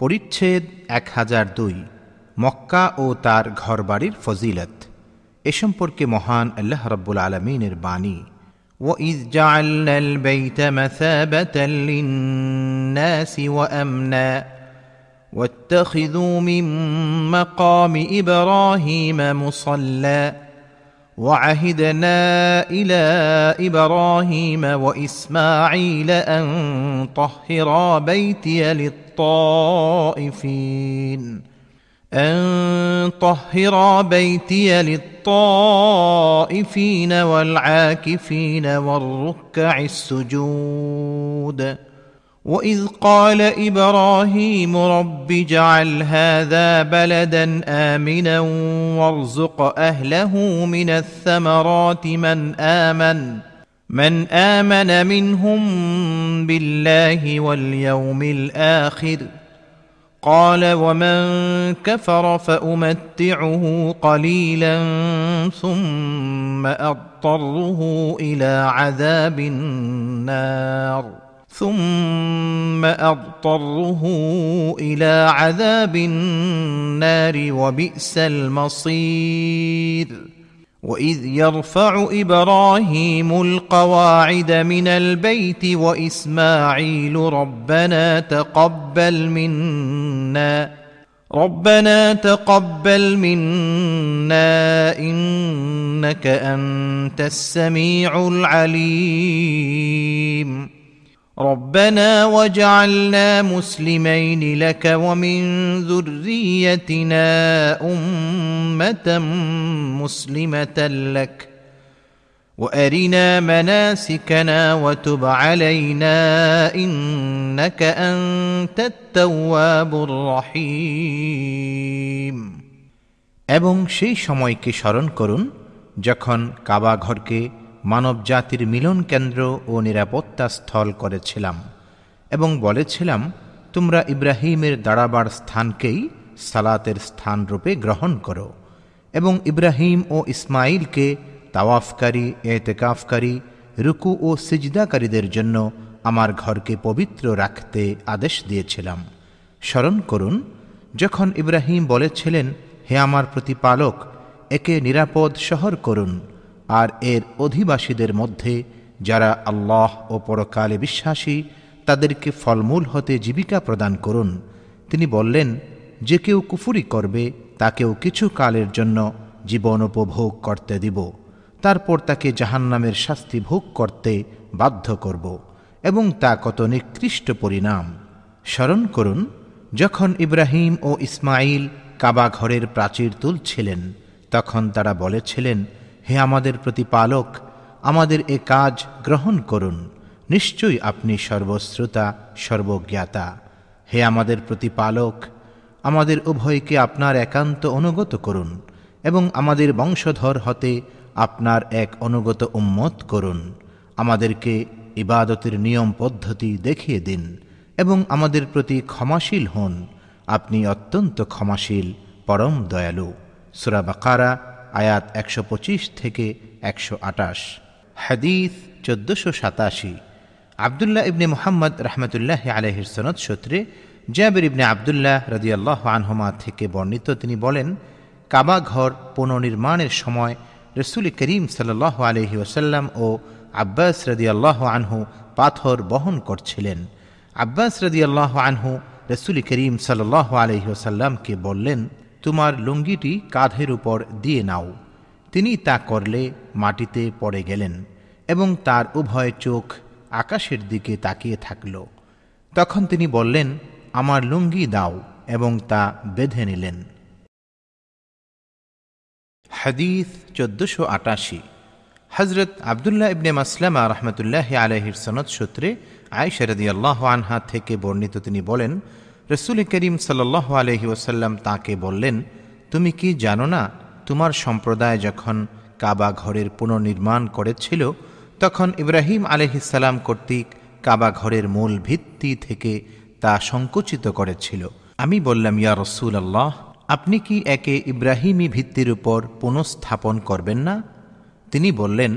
পরিচ্ছেদ এক হাজার দুই মক্কা ও তার ঘরবাড়ির ফজিলত এ সম্পর্কে মহান আল্লাহ রব্বুল আলমিনের বাণী وإذ جعلنا البيت مثابة للناس وأمنا واتخذوا من مقام إبراهيم مصلّى وعهدنا الى ابراهيم واسماعيل ان طهرا بيتي للطائفين ان طهرا بيتي للطائفين والعاكفين والركع السجود واذ قال ابراهيم رب اجعل هذا بلدا امنا وارزق اهله من الثمرات من امن من امن منهم بالله واليوم الاخر قال ومن كفر فامتعه قليلا ثم اضطره الى عذاب النار ثم اضطره الى عذاب النار وبئس المصير واذ يرفع ابراهيم القواعد من البيت واسماعيل ربنا تقبل منا ربنا تقبل منا انك انت السميع العليم ربنا واجعلنا مسلمين لك ومن ذريتنا امه مسلمه لك وارنا مناسكنا وتب علينا انك انت التواب الرحيم এবং সেই সময়কে স্মরণ করুন যখন কাবা ঘরকে মানব জাতির মিলন কেন্দ্র ও নিরাপত্তা স্থল করেছিলাম এবং বলেছিলাম তোমরা ইব্রাহিমের দাঁড়াবার স্থানকেই সালাতের স্থান রূপে গ্রহণ করো এবং ইব্রাহিম ও ইসমাইলকে তাওয়াফকারী এতেকাফকারী রুকু ও সিজদাকারীদের জন্য আমার ঘরকে পবিত্র রাখতে আদেশ দিয়েছিলাম স্মরণ করুন যখন ইব্রাহিম বলেছিলেন হে আমার প্রতিপালক একে নিরাপদ শহর করুন আর এর অধিবাসীদের মধ্যে যারা আল্লাহ ও পরকালে বিশ্বাসী তাদেরকে ফলমূল হতে জীবিকা প্রদান করুন তিনি বললেন যে কেউ কুফুরি করবে তাকেও কিছু কালের জন্য জীবন উপভোগ করতে দিব তারপর তাকে জাহান্নামের শাস্তি ভোগ করতে বাধ্য করব এবং তা কত নিকৃষ্ট পরিণাম স্মরণ করুন যখন ইব্রাহিম ও ইসমাইল কাবা ঘরের প্রাচীর তুলছিলেন তখন তারা বলেছিলেন হে আমাদের প্রতিপালক আমাদের এ কাজ গ্রহণ করুন নিশ্চয়ই আপনি সর্বশ্রোতা সর্বজ্ঞাতা হে আমাদের প্রতিপালক আমাদের উভয়কে আপনার একান্ত অনুগত করুন এবং আমাদের বংশধর হতে আপনার এক অনুগত উম্মত করুন আমাদেরকে ইবাদতের নিয়ম পদ্ধতি দেখিয়ে দিন এবং আমাদের প্রতি ক্ষমাশীল হন আপনি অত্যন্ত ক্ষমাশীল পরম দয়ালু সুরাবাকারা আয়াত একশো পঁচিশ থেকে একশো আটাশ হাদিস চোদ্দোশো সাতাশি আবদুল্লাহ ইবনে মোহাম্মদ রহমতুল্লাহ আলহির সনদ সূত্রে জাবির ইবনে আবদুল্লাহ রদিয়াল্লাহ আনহমা থেকে বর্ণিত তিনি বলেন কাবা ঘর পুনর্নির্মাণের সময় রসুল করিম সাল আলহি ওসাল্লাম ও আব্বাস রদিয়াল্লাহ আনহু পাথর বহন করছিলেন আব্বাস রদিয়াল্লাহ আনহু রসুল করিম সাল্লাহ আলহি ওসাল্লামকে বললেন তোমার লুঙ্গিটি কাঁধের উপর দিয়ে নাও তিনি তা করলে মাটিতে পড়ে গেলেন এবং তার উভয় চোখ আকাশের দিকে তাকিয়ে থাকল তখন তিনি বললেন আমার লুঙ্গি দাও এবং তা বেঁধে নিলেন হাদিস চোদ্দশো আটাশি হজরত আবদুল্লাহ ইবনে মাসলামা রহমতুল্লাহ আলহির সনদ সূত্রে আয়সারদি আল্লাহ আনহা থেকে বর্ণিত তিনি বলেন রসুল করিম সাল আলহি ওসাল্লাম তাকে বললেন তুমি কি জানো না তোমার সম্প্রদায় যখন কাবা ঘরের পুনর্নির্মাণ করেছিল তখন ইব্রাহিম আলহিসাল্লাম কর্তৃক কাবা ঘরের মূল ভিত্তি থেকে তা সংকুচিত করেছিল আমি বললাম ইয়া রসুল আল্লাহ আপনি কি একে ইব্রাহিমী ভিত্তির উপর পুনঃস্থাপন করবেন না তিনি বললেন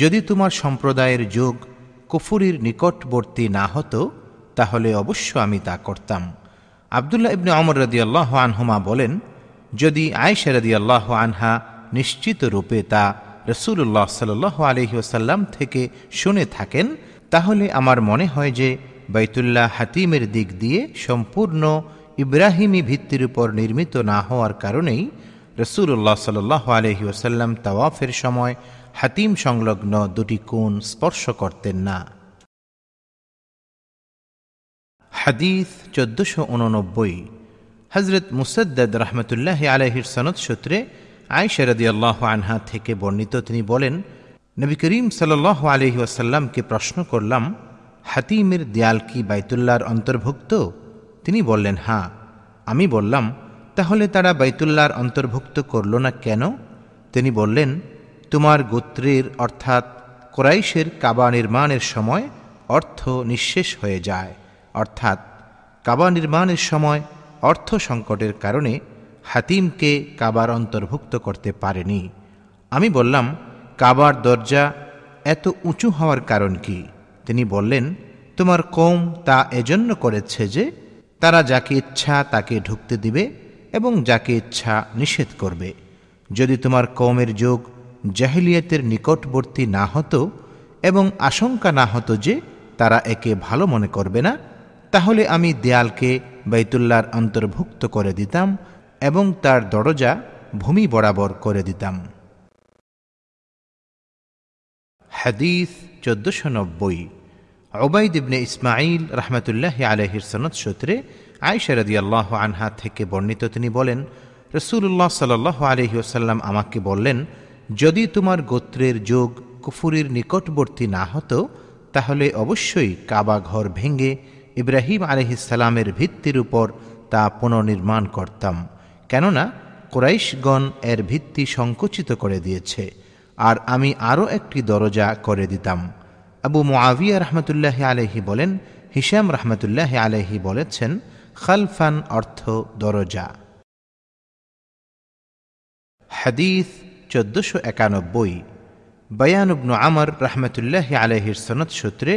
যদি তোমার সম্প্রদায়ের যোগ কুফুরির নিকটবর্তী না হতো তাহলে অবশ্য আমি তা করতাম আবদুল্লাহ ইবনে অমর আল্লাহ আনহুমা বলেন যদি আয়েশা আল্লাহ আনহা নিশ্চিত রূপে তা রসুল্লাহ সাল আলহি ওসাল্লাম থেকে শুনে থাকেন তাহলে আমার মনে হয় যে বাইতুল্লাহ হাতিমের দিক দিয়ে সম্পূর্ণ ইব্রাহিমী ভিত্তির উপর নির্মিত না হওয়ার কারণেই রসুল্লাহ সাল আলহি ওসাল্লাম তাওয়াফের সময় হাতিম সংলগ্ন দুটি কোণ স্পর্শ করতেন না হাদিস চোদ্দোশো উননব্বই হজরত মুসদ্দ রহমতুল্লাহ আলহির সনদ সূত্রে আয়সারদি আল্লাহ আনহা থেকে বর্ণিত তিনি বলেন নবী করিম সাল্লাহ আলহি ওয়াসাল্লামকে প্রশ্ন করলাম হাতিমের দেয়াল কি বাইতুল্লার অন্তর্ভুক্ত তিনি বললেন হ্যাঁ আমি বললাম তাহলে তারা বাইতুল্লার অন্তর্ভুক্ত করল না কেন তিনি বললেন তোমার গোত্রের অর্থাৎ কোরাইশের কাবা নির্মাণের সময় অর্থ নিঃশেষ হয়ে যায় অর্থাৎ কাবা নির্মাণের সময় অর্থ সংকটের কারণে হাতিমকে কাবার অন্তর্ভুক্ত করতে পারেনি আমি বললাম কাবার দরজা এত উঁচু হওয়ার কারণ কি তিনি বললেন তোমার কম তা এজন্য করেছে যে তারা যাকে ইচ্ছা তাকে ঢুকতে দিবে এবং যাকে ইচ্ছা নিষেধ করবে যদি তোমার কমের যোগ জাহিলিয়াতের নিকটবর্তী না হতো এবং আশঙ্কা না হতো যে তারা একে ভালো মনে করবে না তাহলে আমি দেয়ালকে বাইতুল্লার অন্তর্ভুক্ত করে দিতাম এবং তার দরজা ভূমি বরাবর করে দিতাম হাদিস চোদ্দশো নব্বই ওবাইদ ইবনে ইসমাইল রহমতুল্লাহ আলহির সনদ সূত্রে আয়সারদি আল্লাহ আনহা থেকে বর্ণিত তিনি বলেন রসুল্লাহ সাল্লাহ আলহি আমাকে বললেন যদি তোমার গোত্রের যোগ কুফুরির নিকটবর্তী না হতো তাহলে অবশ্যই কাবা ঘর ভেঙে ইব্রাহিম আলহিসালামের ভিত্তির উপর তা পুনর্নির্মাণ করতাম কেননা কোরাইশগণ এর ভিত্তি সংকুচিত করে দিয়েছে আর আমি আরও একটি দরজা করে দিতাম আবু মুআবিয়া রহমতুল্লাহ আলহি বলেন হিসাম রহমতুল্লাহ আলহি বলেছেন খালফান অর্থ দরজা হাদিস চোদ্দশো একানব্বই বয়ানুবনু আমর রহমতুল্লাহ আলহির সনদ সূত্রে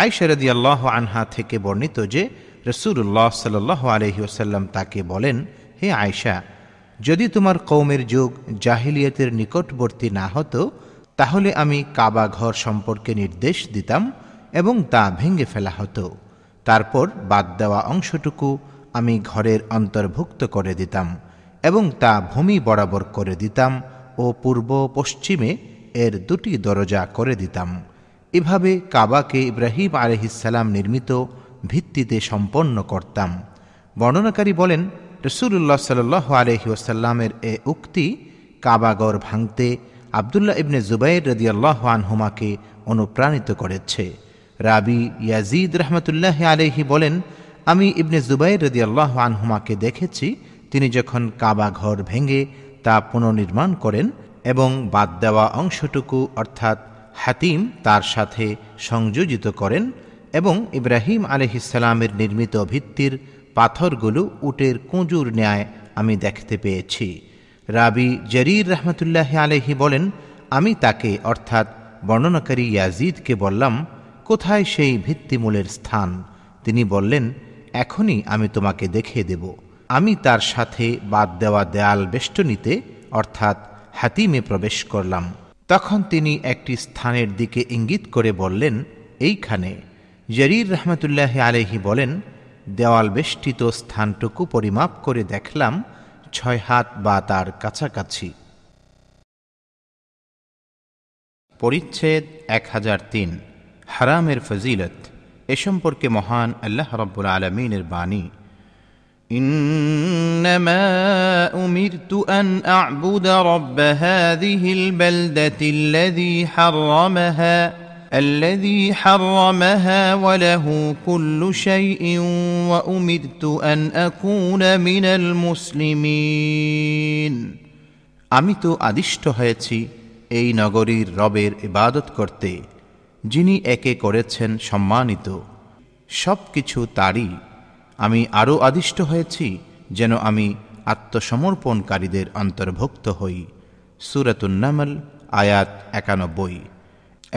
আয়সারদি আল্লাহ আনহা থেকে বর্ণিত যে রসুল্লাহ সাল্লাহ আলহি ওসাল্লাম তাকে বলেন হে আয়সা যদি তোমার কৌমের যুগ জাহিলিয়াতের নিকটবর্তী না হতো তাহলে আমি কাবা ঘর সম্পর্কে নির্দেশ দিতাম এবং তা ভেঙে ফেলা হতো তারপর বাদ দেওয়া অংশটুকু আমি ঘরের অন্তর্ভুক্ত করে দিতাম এবং তা ভূমি বরাবর করে দিতাম ও পূর্ব পশ্চিমে এর দুটি দরজা করে দিতাম এভাবে কাবাকে ইব্রাহিম আলহিসাল্লাম নির্মিত ভিত্তিতে সম্পন্ন করতাম বর্ণনাকারী বলেন রসুল্লাহ সাল আলহি ওসাল্লামের এ উক্তি কাবাগর ভাঙতে আবদুল্লাহ ইবনে জুবাইর রদিয়াল্লাহ আনহুমাকে অনুপ্রাণিত করেছে রাবি ইয়াজিদ রহমতুল্লাহ আলহি বলেন আমি ইবনে জুবাইর রদিয়াল্লাহ আনহুমাকে দেখেছি তিনি যখন কাবা ঘর ভেঙে তা পুনর্নির্মাণ করেন এবং বাদ দেওয়া অংশটুকু অর্থাৎ হাতিম তার সাথে সংযোজিত করেন এবং ইব্রাহিম আলহিসালামের নির্মিত ভিত্তির পাথরগুলো উটের কুঁজুর ন্যায় আমি দেখতে পেয়েছি রাবি জরির রহমতুল্লাহ আলহি বলেন আমি তাকে অর্থাৎ বর্ণনাকারী ইয়াজিদকে বললাম কোথায় সেই ভিত্তিমূলের স্থান তিনি বললেন এখনই আমি তোমাকে দেখিয়ে দেব আমি তার সাথে বাদ দেওয়া দেয়াল বেষ্টনীতে অর্থাৎ হাতিমে প্রবেশ করলাম তখন তিনি একটি স্থানের দিকে ইঙ্গিত করে বললেন এইখানে জরির রহমতুল্লাহ আলহি বলেন দেওয়াল বেষ্টিত স্থানটুকু পরিমাপ করে দেখলাম ছয় হাত বা তার কাছাকাছি পরিচ্ছেদ এক হাজার তিন হারামের ফজিলত এ সম্পর্কে মহান আল্লাহ রব্বুল আলমিনের বাণী إنما أمرت أن أعبد رب هذه البلدة الذي حرمها الذي حرمها وله كل شيء وأمرت أن أكون من المسلمين আমি তো আদিষ্ট হয়েছি এই নগরীর রবের ইবাদত করতে যিনি একে করেছেন সম্মানিত সব কিছু তারই আমি আরও আদিষ্ট হয়েছি যেন আমি আত্মসমর্পণকারীদের অন্তর্ভুক্ত হই সুরাতুন্নামল আয়াত একানব্বই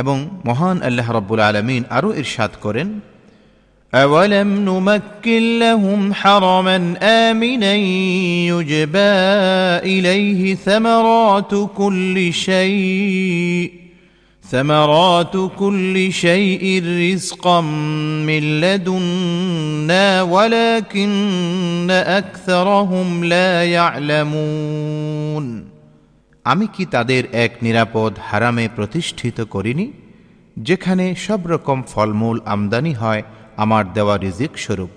এবং মহান আল্লাহ রব্বুল আলমিন আরও ইরশাদ করেন أولم نمكن لهم حرما آمنا يجبى إليه ثمرات كل شيء ثمرات كل شيء رزقا من لدنا ولكن أكثرهم لا يعلمون আমি কি তাদের এক নিরাপদ হারামে প্রতিষ্ঠিত করিনি যেখানে সব রকম ফলমূল আমদানি হয় আমার দেওয়া রিজিক স্বরূপ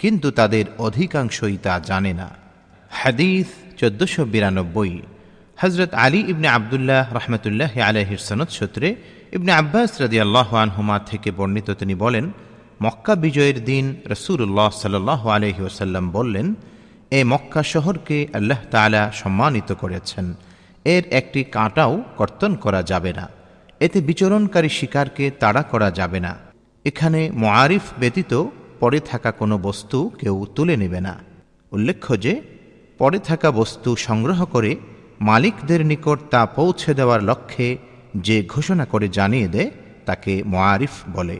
কিন্তু তাদের অধিকাংশই তা জানে না হাদিস চোদ্দশো বিরানব্বই হজরত আলী ইবনে আবদুল্লাহ রহমতুল্লাহ আলহির সনদ সূত্রে ইবনে আব্বাস রাজি আল্লাহ আনহুমা থেকে বর্ণিত তিনি বলেন মক্কা বিজয়ের দিন রসুল্লাহ সাল আলহি ওসাল্লাম বললেন এ মক্কা শহরকে আল্লাহ তালা সম্মানিত করেছেন এর একটি কাঁটাও কর্তন করা যাবে না এতে বিচরণকারী শিকারকে তাড়া করা যাবে না এখানে মোয়ারিফ ব্যতীত পড়ে থাকা কোনো বস্তু কেউ তুলে নেবে না উল্লেখ্য যে পড়ে থাকা বস্তু সংগ্রহ করে মালিকদের নিকট তা পৌঁছে দেওয়ার লক্ষ্যে যে ঘোষণা করে জানিয়ে দেয় তাকে মোয়ারিফ বলে